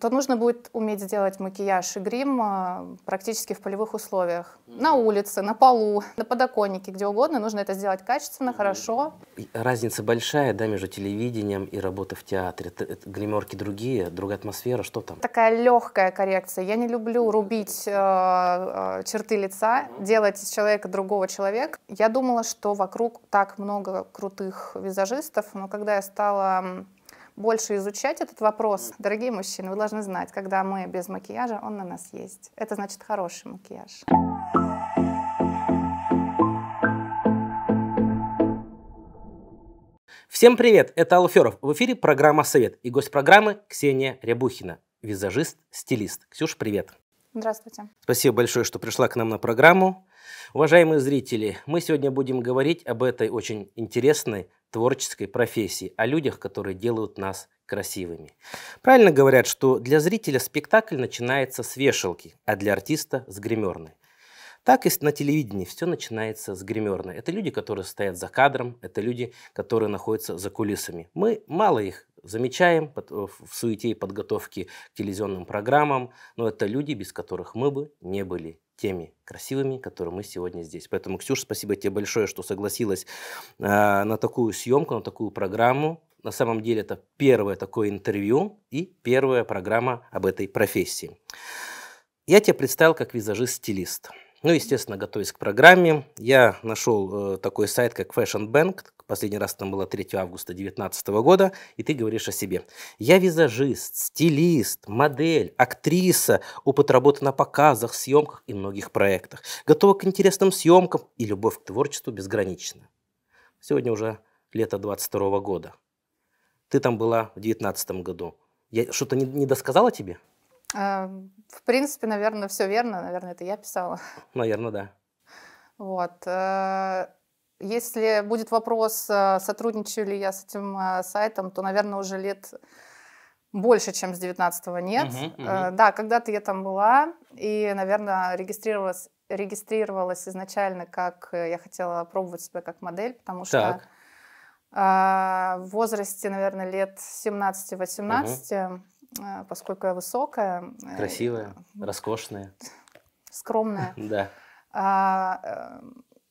то нужно будет уметь сделать макияж и грим э, практически в полевых условиях. Mm-hmm. На улице, на полу, на подоконнике, где угодно. Нужно это сделать качественно, mm-hmm. хорошо. Разница большая, да, между телевидением и работой в театре. Э, гримерки другие, другая атмосфера, что там? Такая легкая коррекция. Я не люблю рубить э, черты лица, mm-hmm. делать из человека другого человека. Я думала, что вокруг так много крутых визажистов, но когда я стала больше изучать этот вопрос. Дорогие мужчины, вы должны знать, когда мы без макияжа, он на нас есть. Это значит хороший макияж. Всем привет, это Алферов. В эфире программа «Совет» и гость программы Ксения Рябухина, визажист, стилист. Ксюш, привет. Здравствуйте. Спасибо большое, что пришла к нам на программу. Уважаемые зрители, мы сегодня будем говорить об этой очень интересной, творческой профессии, о людях, которые делают нас красивыми. Правильно говорят, что для зрителя спектакль начинается с вешалки, а для артиста – с гримерной. Так и на телевидении все начинается с гримерной. Это люди, которые стоят за кадром, это люди, которые находятся за кулисами. Мы мало их замечаем э, в суете и подготовке к телевизионным программам, но это люди, без которых мы бы не были теми красивыми, которые мы сегодня здесь. Поэтому, Ксюш, спасибо тебе большое, что согласилась э, на такую съемку, на такую программу. На самом деле это первое такое интервью и первая программа об этой профессии. Я тебя представил как визажист-стилист. Ну, естественно, готовясь к программе, я нашел э, такой сайт, как Fashion Bank. Последний раз там было 3 августа 2019 года. И ты говоришь о себе. Я визажист, стилист, модель, актриса. Опыт работы на показах, съемках и многих проектах. Готова к интересным съемкам и любовь к творчеству безгранична. Сегодня уже лето 22 года. Ты там была в 2019 году. Я что-то не, не досказала тебе? А, в принципе, наверное, все верно. Наверное, это я писала. Наверное, да. Вот. Э, если будет вопрос, э, сотрудничаю ли я с этим э, сайтом, то, наверное, уже лет больше, чем с 19-го нет. Uh-huh, Да, когда-то я там была и, наверное, регистрировалась, регистрировалась изначально, как я хотела пробовать себя как модель, потому так. что в возрасте, наверное, лет 17-18 uh а, поскольку я высокая. Э, Красивая, роскошная. Скромная. Да. А,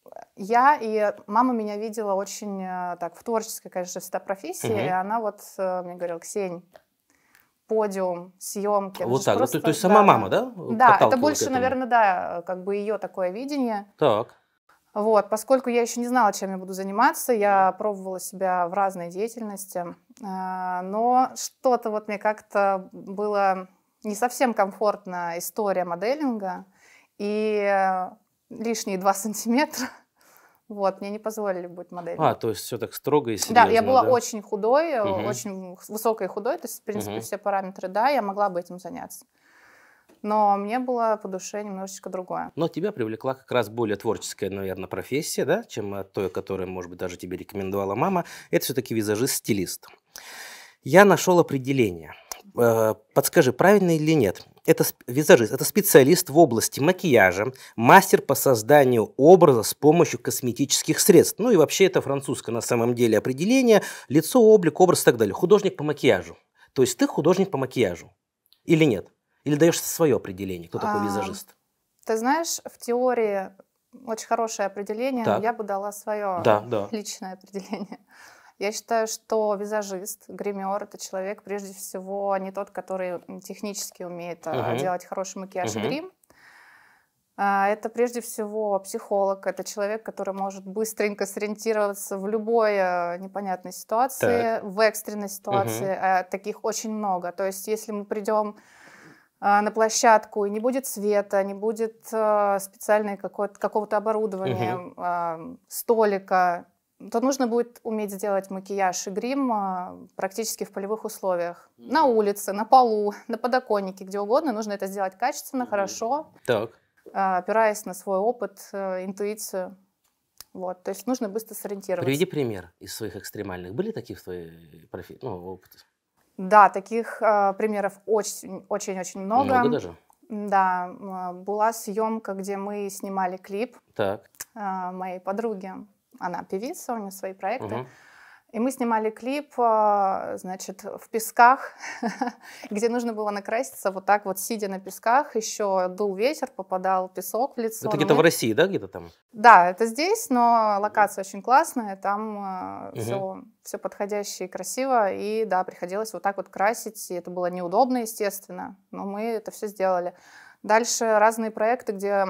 э, я и мама меня видела очень э, так в творческой, конечно, всегда профессии, и она вот мне говорила, Ксень, подиум, съемки. Вот так, то есть сама мама, да? Да, это больше, наверное, да, как бы ее такое видение. Так. Вот, поскольку я еще не знала, чем я буду заниматься, я пробовала себя в разной деятельности, э, но что-то вот мне как-то было не совсем комфортна история моделинга, и лишние два сантиметра вот, мне не позволили быть моделью. А, то есть все так строго и серьезно. Да, я была да? очень худой, угу. очень высокой и худой, то есть, в принципе, угу. все параметры, да, я могла бы этим заняться. Но мне было по душе немножечко другое. Но тебя привлекла как раз более творческая, наверное, профессия, да, чем той, которая, может быть, даже тебе рекомендовала мама. Это все-таки визажист-стилист. Я нашел определение. Э, подскажи, правильно или нет? Это визажист, это специалист в области макияжа, мастер по созданию образа с помощью косметических средств. Ну и вообще это французское на самом деле определение. Лицо, облик, образ и так далее. Художник по макияжу. То есть ты художник по макияжу или нет? Или даешь свое определение, кто такой а, визажист? Ты знаешь, в теории очень хорошее определение, так. но я бы дала свое да, да. личное определение. Я считаю, что визажист, гример — это человек, прежде всего, а не тот, который технически умеет угу. делать хороший макияж угу. и грим. А, это прежде всего психолог, это человек, который может быстренько сориентироваться в любой непонятной ситуации, так. в экстренной ситуации. Угу. Таких очень много. То есть, если мы придем а, на площадку, и не будет света, не будет а, специальной какого-то оборудования, угу. столика, то нужно будет уметь сделать макияж и грим а, практически в полевых условиях. mm На улице, на полу, на подоконнике, где угодно. Нужно это сделать качественно, mm хорошо, так. опираясь на свой опыт, э, интуицию. Вот, то есть нужно быстро сориентироваться. Приведи пример из своих экстремальных. Были такие в твоей профи... ну, опыте? Да, таких э, примеров очень-очень много. Много даже? Да, была съемка, где мы снимали клип так. Э, моей подруге. Она певица, у нее свои проекты. Угу. И мы снимали клип, а, значит, в песках, где нужно было накраситься вот так вот, сидя на песках. Еще дул ветер, попадал песок в лицо. Это где-то мы... в России, да, где-то там? Да, это здесь, но локация очень классная, там угу. А, все, все подходяще и красиво. И да, приходилось вот так вот красить, и это было неудобно, естественно, но мы это все сделали. Дальше разные проекты, где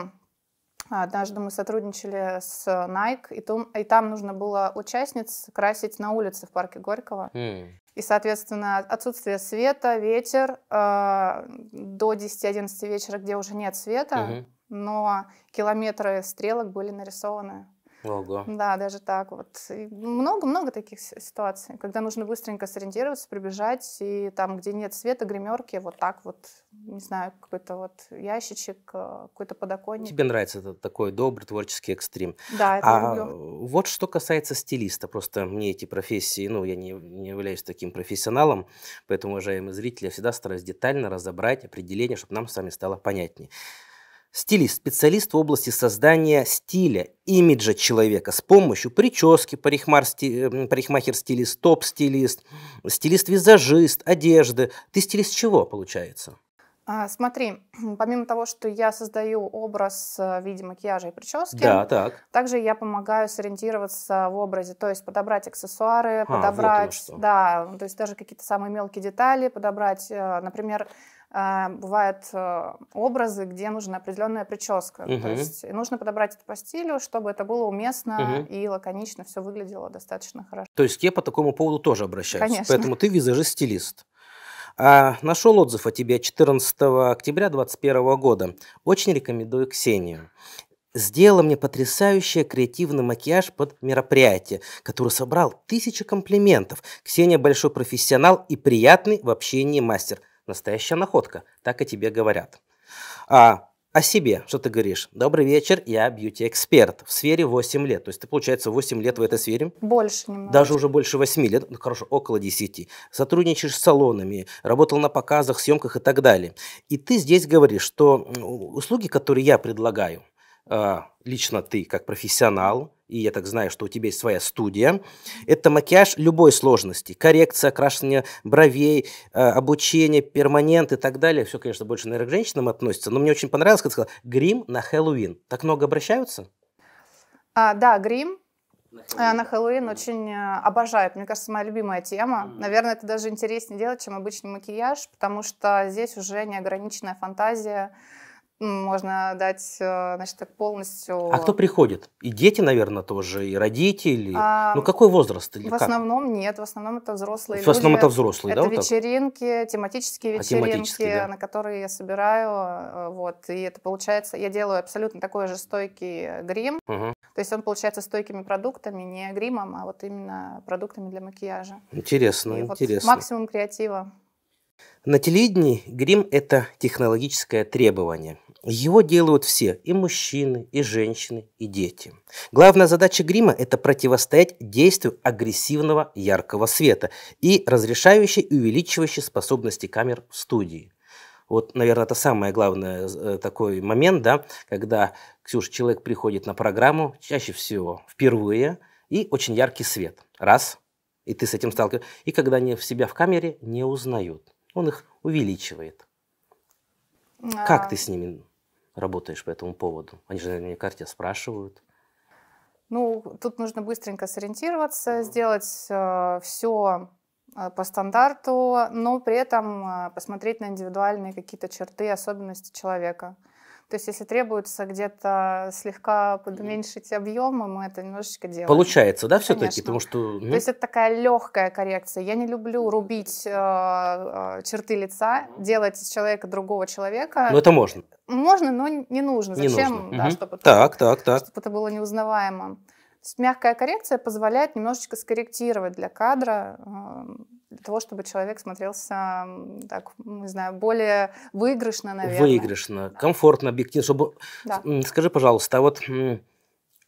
а, однажды мы сотрудничали с Nike, и, там, и там нужно было участниц красить на улице в парке Горького. Mm. И, соответственно, отсутствие света, ветер э, до 10-11 вечера, где уже нет света, mm-hmm. но километры стрелок были нарисованы. Ого. Да, даже так вот. Много-много таких ситуаций, когда нужно быстренько сориентироваться, прибежать, и там, где нет света, гримерки, вот так вот, не знаю, какой-то вот ящичек, э, какой-то подоконник. Тебе нравится этот такой добрый творческий экстрим. Да, это а люблю. Вот что касается стилиста, просто мне эти профессии, ну, я не, не являюсь таким профессионалом, поэтому, уважаемые зрители, я всегда стараюсь детально разобрать определение, чтобы нам с вами стало понятнее. Стилист – специалист в области создания стиля, имиджа человека с помощью прически, эм, парикмахер-стилист, топ-стилист, стилист-визажист, одежды. Ты стилист чего, получается? А, смотри, помимо того, что я создаю образ в э, виде макияжа и прически, да, так. также я помогаю сориентироваться в образе, то есть подобрать аксессуары, а, подобрать, вот да, то есть даже какие-то самые мелкие детали, подобрать, э, например, а, бывают э, образы, где нужна определенная прическа. Угу. То есть нужно подобрать это по стилю, чтобы это было уместно угу. и лаконично все выглядело достаточно хорошо. То есть я по такому поводу тоже обращаюсь. Конечно. Поэтому ты визажист-стилист. А, нашел отзыв о тебе 14 октября 2021 года. Очень рекомендую Ксению сделала мне потрясающий креативный макияж под мероприятие, который собрал тысячи комплиментов. Ксения большой профессионал и приятный в общении мастер. Настоящая находка. Так и тебе говорят. А, о себе, что ты говоришь? Добрый вечер, я бьюти-эксперт в сфере 8 лет. То есть ты, получается, 8 лет в этой сфере? Больше немного. Даже уже больше 8 лет, ну хорошо, около 10. Сотрудничаешь с салонами, работал на показах, съемках и так далее. И ты здесь говоришь, что услуги, которые я предлагаю – а, лично ты как профессионал, и я так знаю, что у тебя есть своя студия. Это макияж любой сложности. Коррекция, окрашивание бровей, а, обучение, перманент и так далее. Все, конечно, больше, наверное, к женщинам относится. Но мне очень понравилось, как ты сказала, грим на Хэллоуин. Так много обращаются? А, да, грим. На Хэллоуин, на Хэллоуин очень э, обожают. Мне кажется, моя любимая тема. Наверное, это даже интереснее делать, чем обычный макияж, потому что здесь уже неограниченная фантазия, можно дать, э, значит, так полностью. А кто приходит? И дети, наверное, тоже, и родители. А, ну какой возраст? Или в как? основном нет, в основном это взрослые. В люди. основном это взрослые, это да? Это вот вечеринки, так? А, тематические вечеринки, а, да. на которые я собираю, э, вот, и это получается, я делаю абсолютно такой же стойкий э, грим, угу. то есть он получается стойкими продуктами, не гримом, а вот именно продуктами для макияжа. Интересно, и интересно. Вот максимум креатива. На телевидении грим – это технологическое требование – его делают все – и мужчины, и женщины, и дети. Главная задача грима – это противостоять действию агрессивного яркого света и разрешающей и увеличивающей способности камер в студии. Вот, наверное, это самое главное э, такой момент, да, когда, Ксюша человек приходит на программу, чаще всего впервые, и очень яркий свет. Раз, и ты с этим сталкиваешься. И когда они в себя в камере не узнают, он их увеличивает. А... Как ты с ними работаешь по этому поводу? Они же наверняка тебя спрашивают. Ну, тут нужно быстренько сориентироваться, сделать э, все э, по стандарту, но при этом э, посмотреть на индивидуальные какие-то черты, особенности человека. То есть, если требуется где-то слегка подуменьшить объемы, мы это немножечко делаем. Получается, да, все-таки? Потому что... Ну, То есть, это такая легкая коррекция. Я не люблю рубить э, э черты лица, делать из человека другого человека. Но ну, это можно. Можно, но не нужно. Не нужно. Да, угу. чтобы так, так, так. Чтобы это было неузнаваемо. Мягкая коррекция позволяет немножечко скорректировать для кадра э, для того, чтобы человек смотрелся, так, не знаю, более выигрышно, наверное. Выигрышно, да. комфортно, объективно. Чтобы... Да. Скажи, пожалуйста, а вот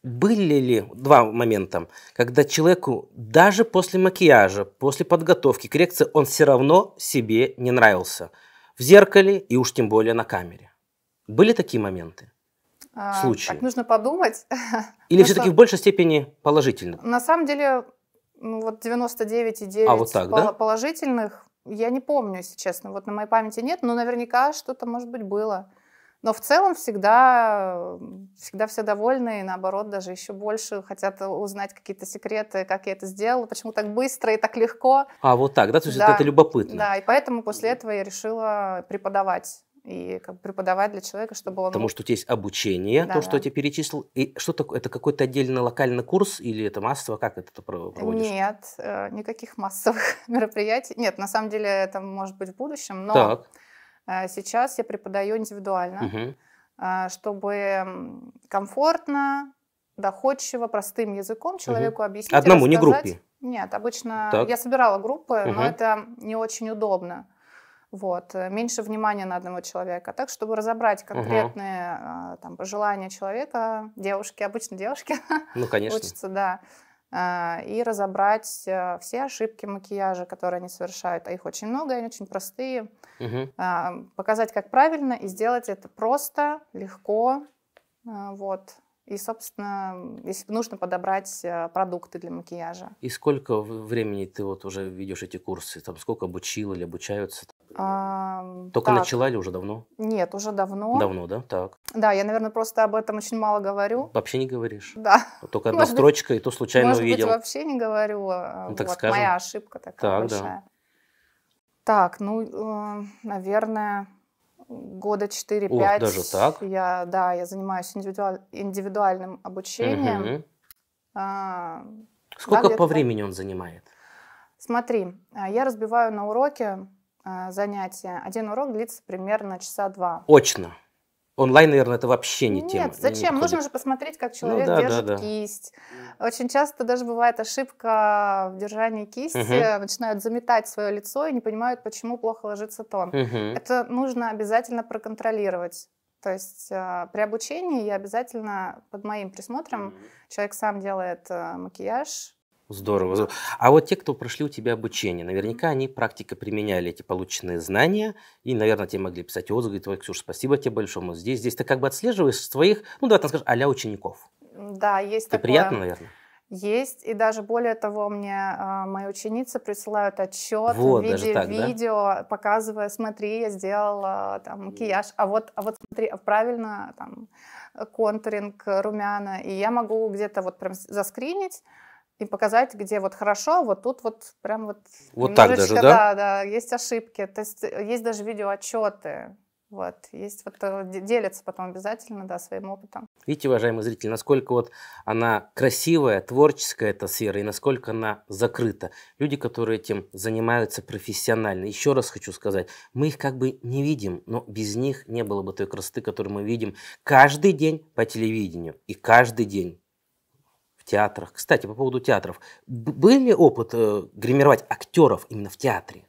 были ли два момента, когда человеку даже после макияжа, после подготовки, коррекции, он все равно себе не нравился? В зеркале и уж тем более на камере. Были такие моменты? А, Случаи? Так нужно подумать. Или ну все-таки в большей степени положительно? На самом деле ну, вот 99,9 а вот так, пол- да? положительных я не помню, если честно. Вот на моей памяти нет, но наверняка что-то, может быть, было. Но в целом всегда, всегда все довольны, и наоборот, даже еще больше хотят узнать какие-то секреты, как я это сделала, почему так быстро и так легко. А, вот так, да? То есть да. это любопытно. Да, и поэтому после этого я решила преподавать и как преподавать для человека, чтобы он... Потому что у тебя есть обучение, да, то, да. что я тебе перечислил. И что такое? Это какой-то отдельный локальный курс или это массово? Как это ты проводишь? Нет, э, никаких массовых мероприятий. Нет, на самом деле это может быть в будущем, но так. Э, сейчас я преподаю индивидуально, угу. чтобы комфортно, доходчиво, простым языком человеку угу. объяснить. Одному, не группе? Нет, обычно так. я собирала группы, угу. но это не очень удобно вот. Э, меньше внимания на одного человека. Так, чтобы разобрать конкретные угу. там, пожелания человека, девушки, обычно девушки. Ну, конечно. Учатся, да а, и разобрать э, все ошибки макияжа, которые они совершают. А их очень много, они очень простые. Угу. Показать, как правильно, и сделать это просто, легко. Вот. И, собственно, если нужно подобрать э, продукты для макияжа. И сколько времени ты вот уже ведешь эти курсы? Там сколько обучил или обучаются? А, Только так. начала или уже давно? Нет, уже давно. Давно, да? Так. Да, я, наверное, просто об этом очень мало говорю. Вообще не говоришь? Да. Только одна может строчка, быть, и то случайно может увидел. Может вообще не говорю. А, ну, так вот, скажем. моя ошибка такая так, большая. Да. Так, ну, э, наверное, года 4-5. даже так? Я, да, я занимаюсь индивидуаль, индивидуальным обучением. Угу. А, Сколько да, по времени он занимает? Смотри, а, я разбиваю на уроки а, занятия. Один урок длится примерно часа два. Очно? Онлайн, наверное, это вообще не Нет, тема. Нет, зачем? Не Нужно же посмотреть, как ну человек ну, да, держит да, да. кисть. Очень часто даже бывает ошибка в держании кисти. Угу. Начинают заметать свое лицо и не понимают, почему плохо ложится тон. Угу. Это нужно обязательно проконтролировать. То есть э, при обучении я обязательно под моим присмотром, mm человек сам делает э, макияж, Здорово, А вот те, кто прошли у тебя обучение, наверняка они практика применяли эти полученные знания, и, наверное, тебе могли писать отзывы, говорить, Ксюша, спасибо тебе большое, здесь, здесь. Ты как бы отслеживаешь своих, ну, да, так скажешь, а учеников. Да, есть Это такое. приятно, наверное? Есть, и даже более того, мне э, мои ученицы присылают отчет вот, в виде так, видео, да? показывая, смотри, я сделала там, макияж, а вот, а вот смотри, а правильно там контуринг э, румяна, и я могу где-то вот прям заскринить, и показать, где вот хорошо, а вот тут вот прям вот... Вот так даже, да? Да, да, есть ошибки. То есть э, есть даже видеоотчеты. Вот, есть вот э, делятся потом обязательно, да, своим опытом. Видите, уважаемые зрители, насколько вот она красивая, творческая эта сфера, и насколько она закрыта. Люди, которые этим занимаются профессионально. Еще раз хочу сказать, мы их как бы не видим, но без них не было бы той красоты, которую мы видим каждый день по телевидению и каждый день театрах. Кстати, по поводу театров. был ли опыт э, гримировать актеров именно в театре?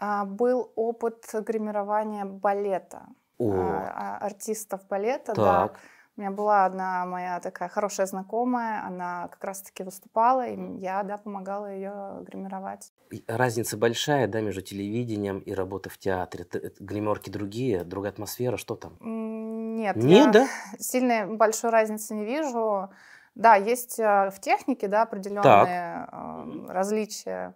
А, был опыт гримирования балета. О. А, а артистов балета, так. да. У меня была одна моя такая хорошая знакомая, она как раз-таки выступала, и я, да, помогала ее гримировать. Разница большая, да, между телевидением и работой в театре. Гримерки другие, другая атмосфера, что там? Нет, Нет я да? сильной большой разницы не вижу. Да, есть э, в технике да, определенные так. Э, различия.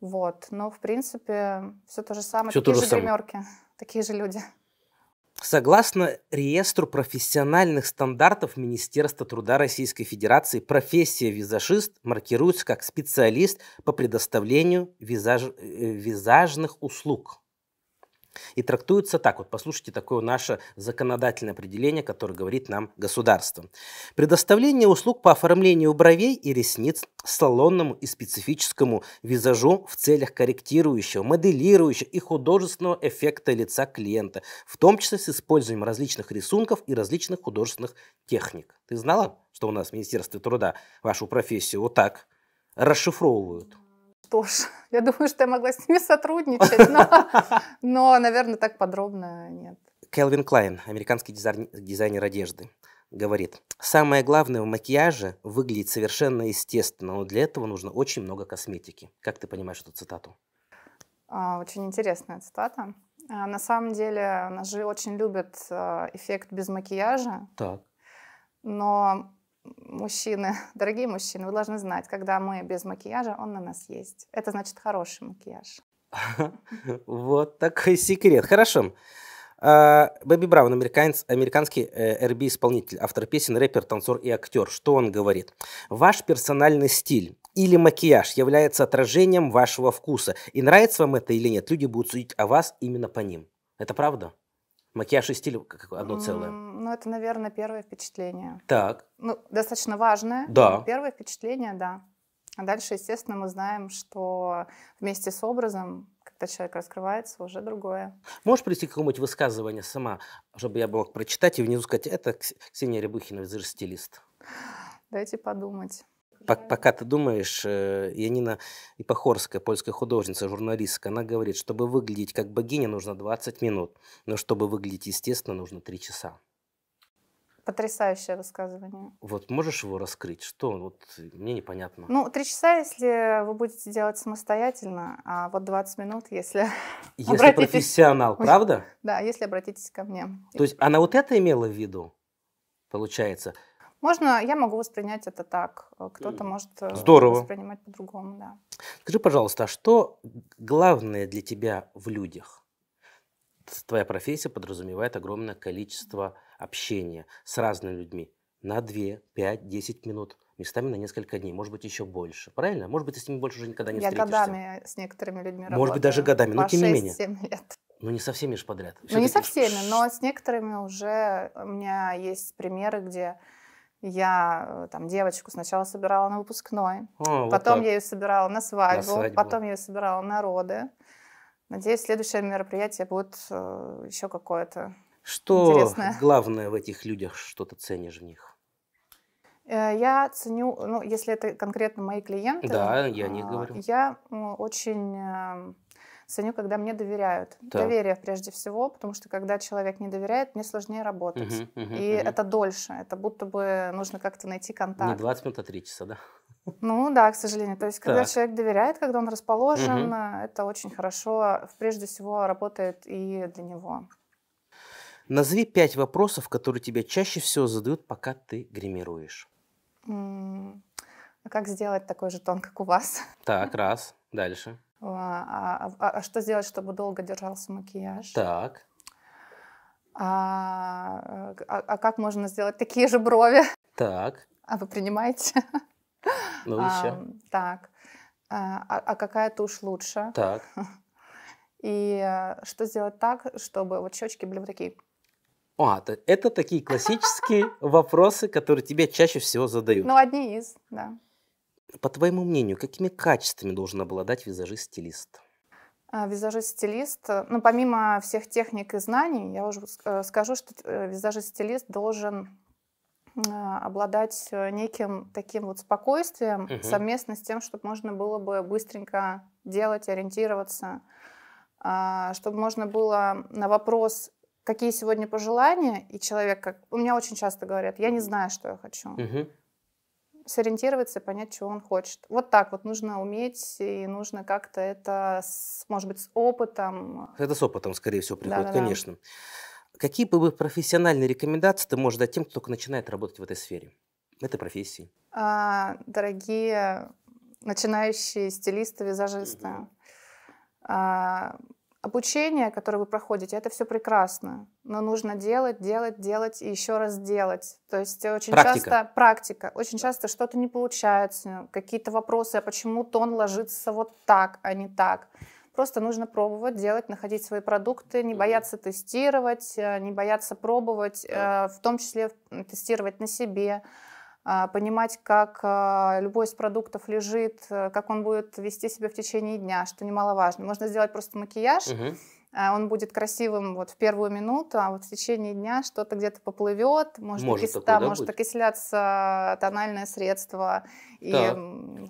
Вот. Но, в принципе, все то же самое. Все Такие то же, же гримерки. Такие же люди. Согласно реестру профессиональных стандартов Министерства труда Российской Федерации, профессия визажист маркируется как специалист по предоставлению визаж... Э, визажных услуг. И трактуется так, вот послушайте такое наше законодательное определение, которое говорит нам государство. Предоставление услуг по оформлению бровей и ресниц салонному и специфическому визажу в целях корректирующего, моделирующего и художественного эффекта лица клиента, в том числе с использованием различных рисунков и различных художественных техник. Ты знала, что у нас в Министерстве труда вашу профессию вот так расшифровывают? что ж, я думаю, что я могла с ними сотрудничать, но, но наверное, так подробно нет. Келвин Клайн, американский дизайн, дизайнер одежды, говорит, самое главное в макияже выглядит совершенно естественно, но для этого нужно очень много косметики. Как ты понимаешь эту цитату? А, очень интересная цитата. А, на самом деле, нас же очень любят э, эффект без макияжа. Так. Но мужчины, дорогие мужчины, вы должны знать, когда мы без макияжа, он на нас есть. Это значит хороший макияж. Вот такой секрет. Хорошо. А, Бэби Браун, американец, американский РБ-исполнитель, э, автор песен, рэпер, танцор и актер. Что он говорит? Ваш персональный стиль или макияж является отражением вашего вкуса. И нравится вам это или нет, люди будут судить о вас именно по ним. Это правда? Макияж и стиль как одно целое. Ну, это, наверное, первое впечатление. Так. Ну, достаточно важное. Да. Первое впечатление, да. А дальше, естественно, мы знаем, что вместе с образом, когда человек раскрывается, уже другое. Можешь привести какое нибудь высказывание сама, чтобы я мог прочитать и внизу сказать, это Ксения Рябухина, визаж стилист? Дайте подумать. Пока ты думаешь, э, Янина Ипохорская, польская художница, журналистка, она говорит, чтобы выглядеть как богиня, нужно 20 минут, но чтобы выглядеть естественно, нужно 3 часа. Потрясающее высказывание. Вот можешь его раскрыть? Что? Вот мне непонятно. Ну, три часа, если вы будете делать самостоятельно, а вот 20 минут, если... Если профессионал, правда? Да, если обратитесь ко мне. То есть она вот это имела в виду, получается? Можно, я могу воспринять это так. Кто-то может э, Здорово. воспринимать по-другому, да. Скажи, пожалуйста, а что главное для тебя в людях? Твоя профессия подразумевает огромное количество mm общения с разными людьми на 2, 5, 10 минут, местами на несколько дней, может быть, еще больше. Правильно? Может быть, ты с ними больше уже никогда не Я встретишься. Я годами с некоторыми людьми работаю. Может быть, даже годами, но тем не менее. 7 лет. Ну, не со всеми же подряд. Все ну, не со всеми, но с некоторыми уже у меня есть примеры, где я э, там девочку сначала собирала на выпускной, а, О, потом так. я ее собирала на свадьбу, на свадьбу, потом я ее собирала на роды. Надеюсь, следующее мероприятие будет э, еще какое-то что интересное. главное в этих людях, что ты ценишь в них? Э, я ценю, ну, если это конкретно мои клиенты. Да, я не а, говорю. Я очень эм, ценю, когда мне доверяют. Да. Доверие прежде всего, потому что когда человек не доверяет, мне сложнее работать. Угу, угу, и угу. это дольше, это будто бы нужно как-то найти контакт. Не 20 минут, а 3 часа, да? Ну да, к сожалению. То есть, когда так. человек доверяет, когда он расположен, угу. это очень хорошо, прежде всего, работает и для него. Назови пять вопросов, которые тебя чаще всего задают, пока ты гримируешь. а как сделать такой же тон, как у вас? Так, раз. Дальше. А, а, а что сделать, чтобы долго держался макияж? Так. А, а, а как можно сделать такие же брови? Так. А вы принимаете? Ну, еще. А, так. А, а какая тушь лучше? Так. И э, что сделать так, чтобы вот щечки были вот такие а, это такие классические вопросы, которые тебе чаще всего задают. Ну, одни из, да. По твоему мнению, какими качествами должен обладать визажист-стилист? А, визажист-стилист, э, ну, помимо всех техник и знаний, я уже э, скажу, что э, визажист-стилист должен обладать неким таким вот спокойствием угу. совместно с тем, чтобы можно было бы быстренько делать, ориентироваться, а, чтобы можно было на вопрос какие сегодня пожелания, и человек, как у меня очень часто говорят, я не знаю, что я хочу. Угу. Сориентироваться, понять, чего он хочет. Вот так вот нужно уметь, и нужно как-то это, с, может быть, с опытом. Это с опытом, скорее всего, приходит, Да-да-да. конечно. Какие бы профессиональные рекомендации ты можешь дать тем, кто только начинает работать в этой сфере, в этой профессии? А, дорогие начинающие стилисты, визажисты, угу. а, обучение, которое вы проходите, это все прекрасно, но нужно делать, делать, делать и еще раз делать. То есть очень практика. часто практика, очень часто что-то не получается, какие-то вопросы, а почему тон ложится вот так, а не так. Просто нужно пробовать, делать, находить свои продукты, не бояться тестировать, э, не бояться пробовать, э, в том числе тестировать на себе, а, понимать, как а, любой из продуктов лежит, э, как он будет вести себя в течение дня, что немаловажно. Можно сделать просто макияж, угу. он будет красивым вот в первую минуту, а вот в течение дня что-то где-то поплывет, может, может, окис... да, да, может окисляться тональное средство, и так.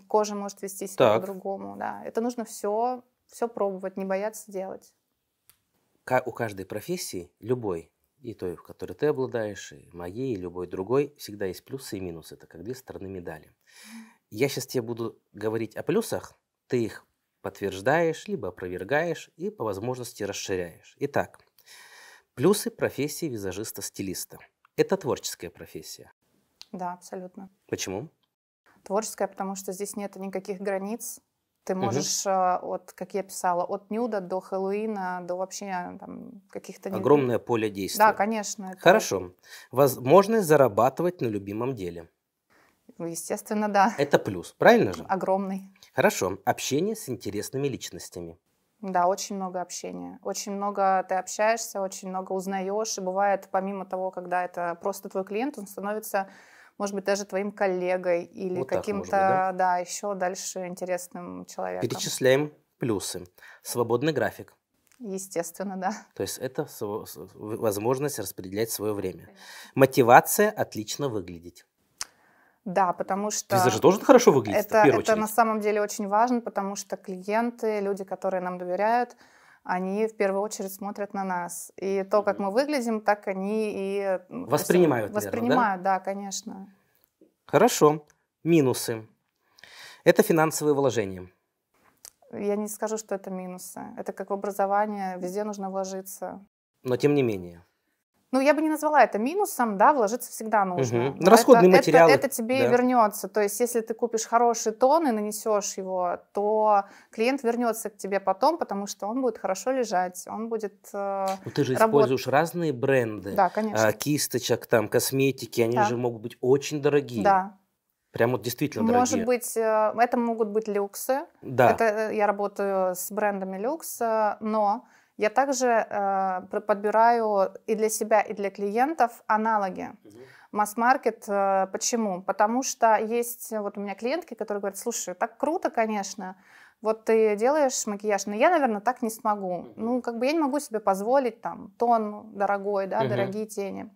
кожа может вести себя по-другому. Да. Это нужно все, все пробовать, не бояться делать. у каждой профессии, любой, и той, в которой ты обладаешь, и моей, и любой другой, всегда есть плюсы и минусы. Это как две стороны медали. Я сейчас тебе буду говорить о плюсах, ты их подтверждаешь, либо опровергаешь и по возможности расширяешь. Итак, плюсы профессии визажиста-стилиста. Это творческая профессия. Да, абсолютно. Почему? Творческая, потому что здесь нет никаких границ, ты можешь, угу. от, как я писала, от нюда до Хэллоуина, до вообще там, каких-то... Огромное нюд... поле действий. Да, конечно. Это... Хорошо. Возможность зарабатывать на любимом деле. Ну, естественно, да. Это плюс, правильно же? Огромный. Хорошо. Общение с интересными личностями. Да, очень много общения. Очень много ты общаешься, очень много узнаешь. И бывает, помимо того, когда это просто твой клиент, он становится может быть, даже твоим коллегой или вот каким-то, да? да, еще дальше интересным человеком. Перечисляем плюсы. Свободный график. Естественно, да. То есть это возможность распределять свое время. Мотивация отлично выглядеть. Да, потому что... Ты же должен хорошо выглядеть, это, в первую это очередь. на самом деле очень важно, потому что клиенты, люди, которые нам доверяют, они в первую очередь смотрят на нас. И то, как мы выглядим, так они и... Э, ну, воспринимают, Воспринимают, да? да, конечно. Хорошо. Минусы. Это финансовые вложения. Я не скажу, что это минусы. Это как в образование, везде нужно вложиться. Но тем не менее ну, я бы не назвала это минусом, да, вложиться всегда нужно. Угу. Да, Расходные это, материалы. Это, это тебе да. вернется. То есть, если ты купишь хороший тон и нанесешь его, то клиент вернется к тебе потом, потому что он будет хорошо лежать, он будет э, ну, Ты же работ... используешь разные бренды. Да, а, конечно. А, кисточек, там, косметики, они да. же могут быть очень дорогие. Да. Прям вот действительно дорогие. Может быть, э, это могут быть люксы. Да. Это, э, я работаю с брендами люкса, но я также э, подбираю и для себя, и для клиентов аналоги. Угу. Масс-маркет. Э, почему? Потому что есть э, вот у меня клиентки, которые говорят, слушай, так круто, конечно, вот ты делаешь макияж, но я, наверное, так не смогу. Угу. Ну, как бы я не могу себе позволить там тон дорогой, да, угу. дорогие тени.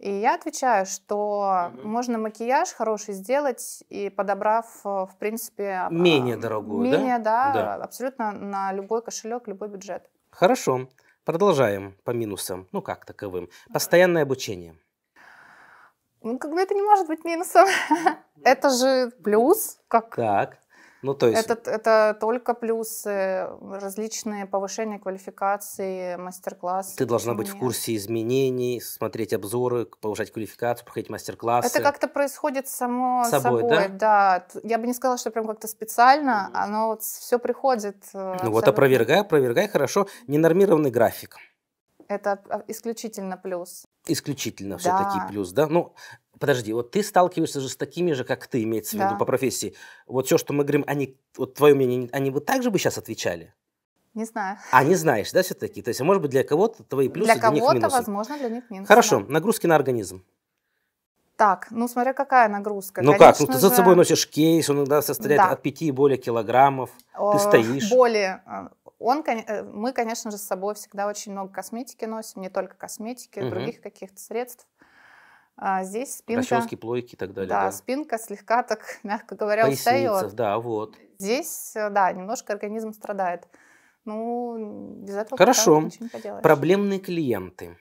И я отвечаю, что угу. можно макияж хороший сделать и подобрав, э, в принципе, а, менее дорогую, менее, да, да, да, абсолютно на любой кошелек, любой бюджет. Хорошо. Продолжаем по минусам. Ну, как таковым. Постоянное обучение. Ну, как бы это не может быть минусом. это же плюс, как так. Ну, то есть... это, это только плюсы, различные повышения квалификации, мастер-классы. Ты должна быть в курсе изменений, смотреть обзоры, повышать квалификацию, проходить мастер-классы. Это как-то происходит само собой, собой да? да? Я бы не сказала, что прям как-то специально, mm. оно вот все приходит. Э, ну абсолютно. вот а опровергай, опровергай хорошо. Ненормированный график. Это исключительно плюс. Исключительно да. все-таки плюс, да? Ну, Подожди, вот ты сталкиваешься же с такими же, как ты, имеется в виду по профессии. Вот все, что мы говорим, они, вот твое мнение, они бы так же бы сейчас отвечали? Не знаю. А не знаешь, да, все-таки? То есть, а может быть, для кого-то твои плюсы, для, для них минусы. Для кого-то, возможно, для них минусы. Хорошо, да. нагрузки на организм. Так, ну смотря какая нагрузка. Ну Конечно как, ну ты за собой носишь кейс, он иногда составляет да. от 5 и более килограммов, О, ты стоишь. Более. Э, он, э, мы, конечно же, с собой всегда очень много косметики носим, не только косметики, угу. других каких-то средств. А здесь спинка... Расчески, плойки и так далее. Да, да, спинка слегка так, мягко говоря, Поясница, устает. да, вот. Здесь, э, да, немножко организм страдает. Ну, без этого Хорошо. ничего не поделаешь. Проблемные клиенты.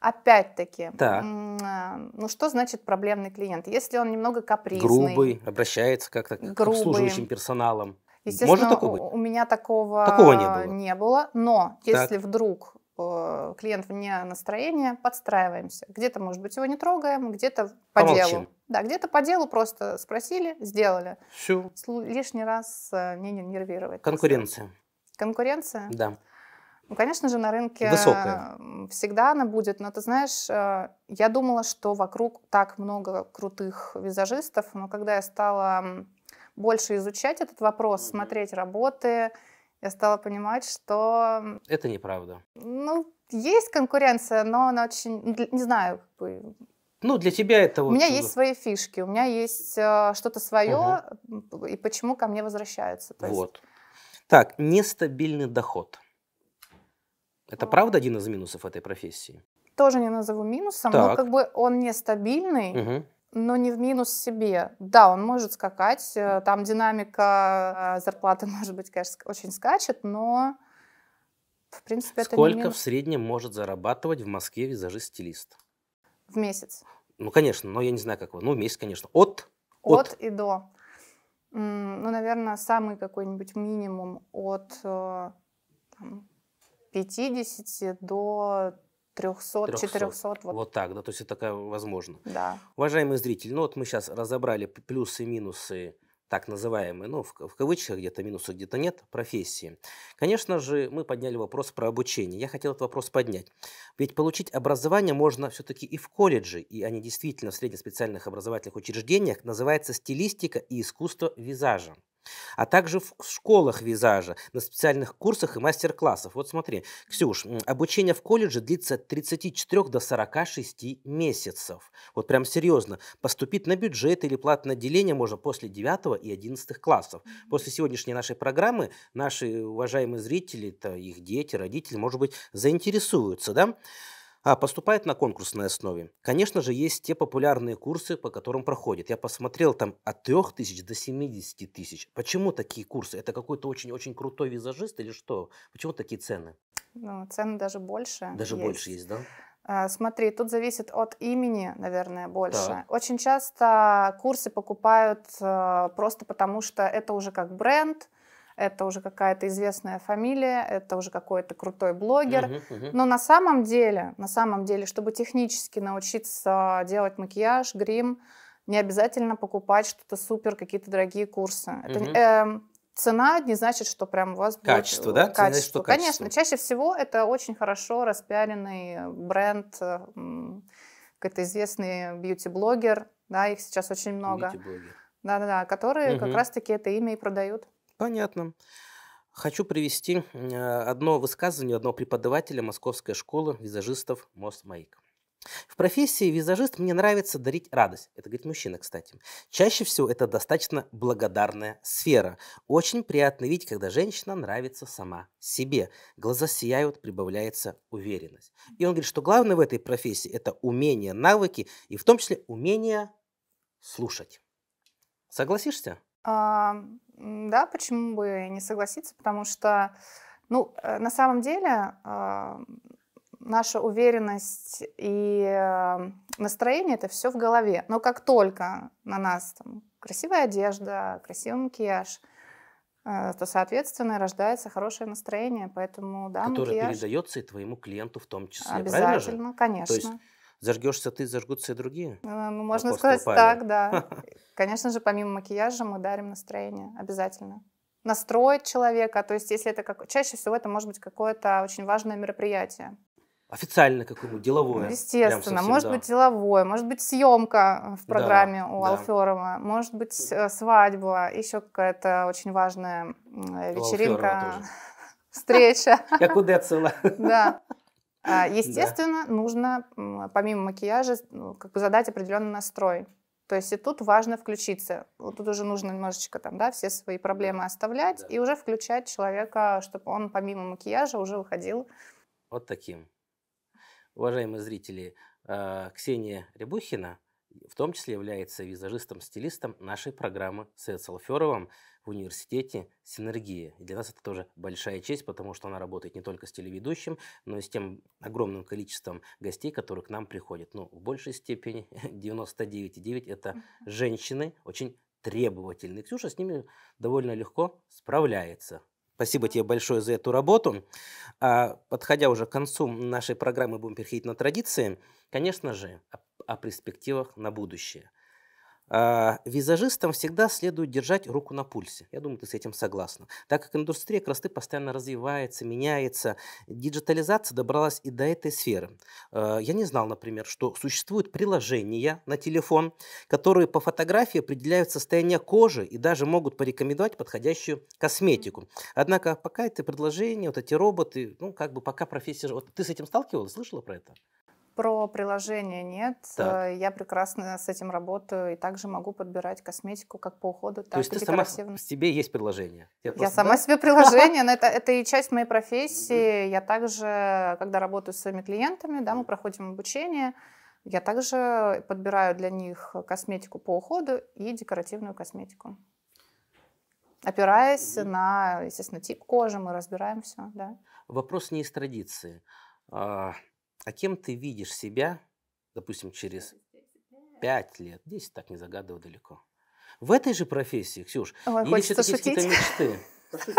Опять-таки, да. Э, ну что значит проблемный клиент? Если он немного капризный. Грубый, обращается как-то к обслуживающим персоналом. Естественно, Может такое быть? у меня такого, такого не было, не было но так. если вдруг Э, клиент вне настроения, подстраиваемся. Где-то, может быть, его не трогаем, где-то по Помолчили. делу. Да, где-то по делу просто спросили, сделали. Все. Лишний раз э, не нервировать. Конкуренция. Конкуренция? Да. Ну, конечно же, на рынке Высокая. всегда она будет, но ты знаешь, э, я думала, что вокруг так много крутых визажистов, но когда я стала больше изучать этот вопрос, смотреть работы, я стала понимать, что... Это неправда. Ну, есть конкуренция, но она очень... Не знаю, как бы... Ну, для тебя это У меня есть свои фишки, у меня есть э, что-то свое, угу. и почему ко мне возвращаются. То вот. Есть... Так, нестабильный доход. Это а. правда один из минусов этой профессии? Тоже не назову минусом, так. но как бы он нестабильный. Угу но не в минус себе. Да, он может скакать, э, там динамика э, зарплаты, может быть, конечно, очень скачет, но в принципе это Сколько не минус. в среднем может зарабатывать в Москве визажист-стилист? В месяц. Ну, конечно, но я не знаю, как его. Ну, в месяц, конечно. От? От, от и до. Ну, наверное, самый какой-нибудь минимум от 50 э, до 300, 300 400. Вот. вот так, да, то есть это такая возможно. Да. Уважаемые зрители, ну вот мы сейчас разобрали плюсы и минусы так называемые, ну, в, в кавычках где-то минусы где-то нет, профессии. Конечно же, мы подняли вопрос про обучение. Я хотел этот вопрос поднять. Ведь получить образование можно все-таки и в колледже, и они действительно в среднеспециальных образовательных учреждениях называется стилистика и искусство визажа а также в школах визажа, на специальных курсах и мастер-классах. Вот смотри, Ксюш, обучение в колледже длится от 34 до 46 месяцев. Вот прям серьезно. Поступить на бюджет или платное отделение можно после 9 и 11 классов. После сегодняшней нашей программы наши уважаемые зрители, это их дети, родители, может быть, заинтересуются, да? а поступает на конкурсной основе. Конечно же, есть те популярные курсы, по которым проходит. Я посмотрел там от 3 тысяч до 70 тысяч. Почему такие курсы? Это какой-то очень-очень крутой визажист или что? Почему такие цены? Ну, цены даже больше. Даже есть. больше есть, да? А, смотри, тут зависит от имени, наверное, больше. Да. Очень часто курсы покупают а, просто потому, что это уже как бренд, это уже какая-то известная фамилия, это уже какой-то крутой блогер. Uh-huh, uh-huh. Но на самом деле, на самом деле, чтобы технически научиться делать макияж, грим, не обязательно покупать что-то супер, какие-то дорогие курсы. Uh-huh. Это, э, цена не значит, что прям у вас будет качество, да? Э, качество. Значит, что качество. Конечно, чаще всего это очень хорошо распиаренный бренд, э, какой-то известный бьюти-блогер, да, их сейчас очень много. Да-да-да, которые угу. как раз-таки это имя и продают. Понятно. Хочу привести а, одно высказывание одного преподавателя Московской школы визажистов Мосмейк. В профессии визажист мне нравится дарить радость. Это говорит мужчина, кстати. Чаще всего это достаточно благодарная сфера. Очень приятно видеть, когда женщина нравится сама себе. Глаза сияют, прибавляется уверенность. И он говорит, что главное в этой профессии это умение, навыки и в том числе умение слушать. Согласишься? А, да, почему бы не согласиться, потому что, ну, э, на самом деле, а, наша уверенность и э, настроение это все в голове. Но как только на нас там, красивая одежда, красивый макияж, э, то, соответственно, рождается хорошее настроение. Поэтому, да, Которое макияж... передается и твоему клиенту в том числе. Обязательно, правильно же? конечно. То есть зажгешься ты, зажгутся и другие. А, ну, можно сказать Павел. так, да. Конечно же, помимо макияжа мы дарим настроение обязательно. Настроить человека, то есть если это как... Чаще всего это может быть какое-то очень важное мероприятие. Официально какое-нибудь, деловое. Естественно, совсем, может да. быть деловое, может быть съемка в программе да, у да. Алферова, может быть э, свадьба, еще какая-то очень важная вечеринка встреча. Я куда цела. Да. А, естественно, да. нужно помимо макияжа ну, как бы задать определенный настрой. То есть и тут важно включиться. Вот тут уже нужно немножечко там, да, все свои проблемы оставлять да. и уже включать человека, чтобы он помимо макияжа уже выходил. Вот таким. Уважаемые зрители, а, Ксения Рябухина в том числе является визажистом-стилистом нашей программы с Эцелферовым в университете «Синергия». И для нас это тоже большая честь, потому что она работает не только с телеведущим, но и с тем огромным количеством гостей, которые к нам приходят. Ну, в большей степени 99,9 – это женщины, очень требовательные. Ксюша с ними довольно легко справляется. Спасибо тебе большое за эту работу. А, подходя уже к концу нашей программы, будем переходить на традиции. Конечно же, о перспективах на будущее. А, визажистам всегда следует держать руку на пульсе. Я думаю, ты с этим согласна. Так как индустрия красоты постоянно развивается, меняется, диджитализация добралась и до этой сферы. А, я не знал, например, что существуют приложения на телефон, которые по фотографии определяют состояние кожи и даже могут порекомендовать подходящую косметику. Однако пока это предложение, вот эти роботы, ну как бы пока профессия... Вот ты с этим сталкивалась, слышала про это? Про приложение нет. Так. Э, я прекрасно с этим работаю и также могу подбирать косметику как по уходу, так То есть и ты сама себе есть приложение? Я, я сама да? себе приложение, но это, это и часть моей профессии. Я также, когда работаю с своими клиентами, да, мы проходим обучение, я также подбираю для них косметику по уходу и декоративную косметику. Опираясь на, естественно, тип кожи, мы разбираем все. Да. Вопрос не из традиции. А, а кем ты видишь себя, допустим, через 5 лет, 10 так не загадываю далеко. В этой же профессии, Ксюш, Ой, или все-таки какие-то мечты?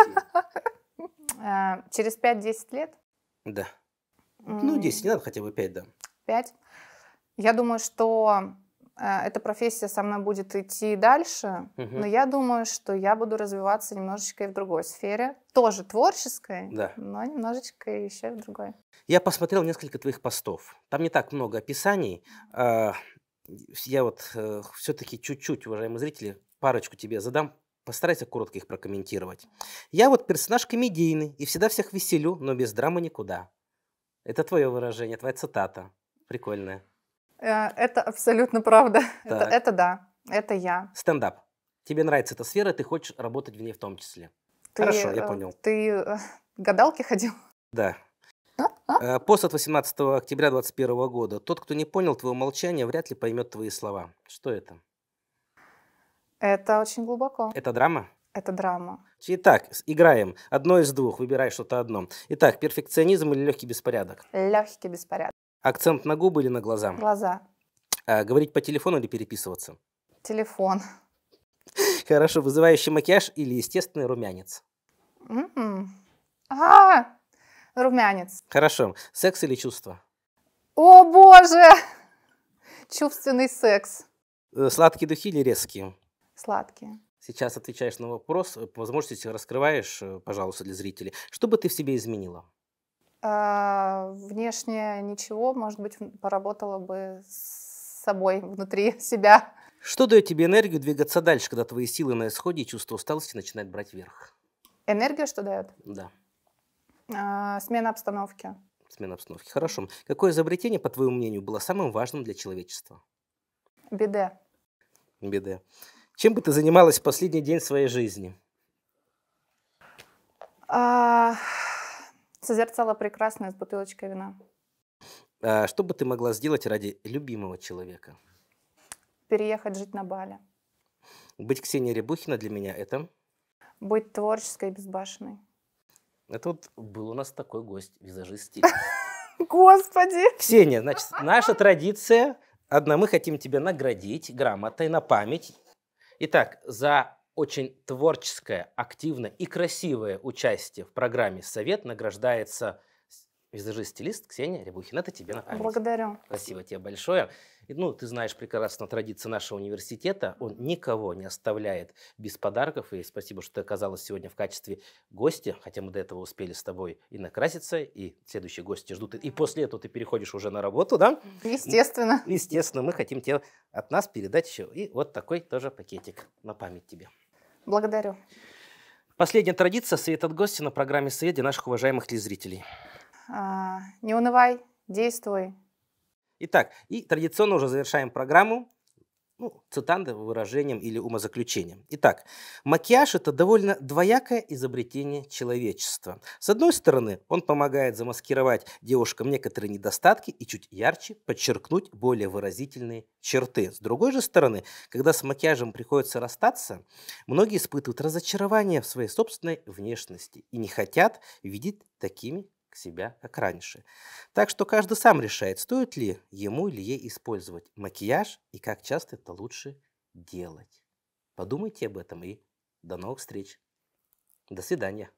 А, через 5-10 лет? Да. Ну, 10, не надо хотя бы 5, да. 5. Я думаю, что а, эта профессия со мной будет идти дальше, угу. но я думаю, что я буду развиваться немножечко и в другой сфере, тоже творческой, да. но немножечко еще и в другой. Я посмотрел несколько твоих постов. Там не так много описаний. А, я вот э, все-таки чуть-чуть, уважаемые зрители, парочку тебе задам. Постарайся коротко их прокомментировать. Я вот персонаж комедийный и всегда всех веселю, но без драмы никуда. Это твое выражение, твоя цитата. Прикольная. Э, это абсолютно правда. Это, это да, это я. Стендап. Тебе нравится эта сфера, ты хочешь работать в ней в том числе. Ты, Хорошо, я э, понял. Ты э, гадалки ходил? Да. А? а? Пост от 18 октября 2021 года. Тот, кто не понял твоего молчания, вряд ли поймет твои слова. Что это? Это очень глубоко. Это драма? Это драма. Итак, играем. Одно из двух. Выбирай что-то одно. Итак, перфекционизм или легкий беспорядок? Легкий беспорядок. Акцент на губы или на глаза? Глаза. А, говорить по телефону или переписываться? Телефон. Хорошо, вызывающий макияж или естественный румянец? М-м. а, румянец. Хорошо. Секс или чувство? О боже! Чувственный секс. Э, сладкие духи или резкие? Сладкие. Сейчас отвечаешь на вопрос, по возможности раскрываешь, э, пожалуйста, для зрителей. Что бы ты в себе изменила? А, внешне ничего, может быть, поработала бы с собой внутри себя. Что дает тебе энергию двигаться дальше, когда твои силы на исходе и чувство усталости начинает брать верх? Энергия что дает? Да. А, смена обстановки. Смена обстановки. Хорошо. Какое изобретение, по твоему мнению, было самым важным для человечества? Биде. Биде. Чем бы ты занималась в последний день своей жизни? А... Созерцала прекрасное с бутылочкой вина. А что бы ты могла сделать ради любимого человека? Переехать жить на Бали. Быть Ксения Рябухина для меня это? Быть творческой и безбашенной. Это вот был у нас такой гость, визажист. Господи! Ксения, значит, наша традиция одна. Мы хотим тебя наградить грамотой на память. Итак, за очень творческое, активное и красивое участие в программе «Совет» награждается визажист-стилист Ксения Рябухина. Это тебе на память. Благодарю. Спасибо тебе большое. И, ну, ты знаешь прекрасно традиции нашего университета. Он никого не оставляет без подарков. И спасибо, что ты оказалась сегодня в качестве гостя. Хотя мы до этого успели с тобой и накраситься, и следующие гости ждут. И после этого ты переходишь уже на работу, да? Естественно. Естественно. Мы хотим тебе от нас передать еще и вот такой тоже пакетик на память тебе. Благодарю. Последняя традиция – совет от гостя на программе «Совет» для наших уважаемых телезрителей. А, не унывай, действуй. Итак, и традиционно уже завершаем программу ну, цитанда выражением или умозаключением. Итак, макияж – это довольно двоякое изобретение человечества. С одной стороны, он помогает замаскировать девушкам некоторые недостатки и чуть ярче подчеркнуть более выразительные черты. С другой же стороны, когда с макияжем приходится расстаться, многие испытывают разочарование в своей собственной внешности и не хотят видеть такими, к себя, как раньше. Так что каждый сам решает, стоит ли ему или ей использовать макияж и как часто это лучше делать. Подумайте об этом и до новых встреч. До свидания.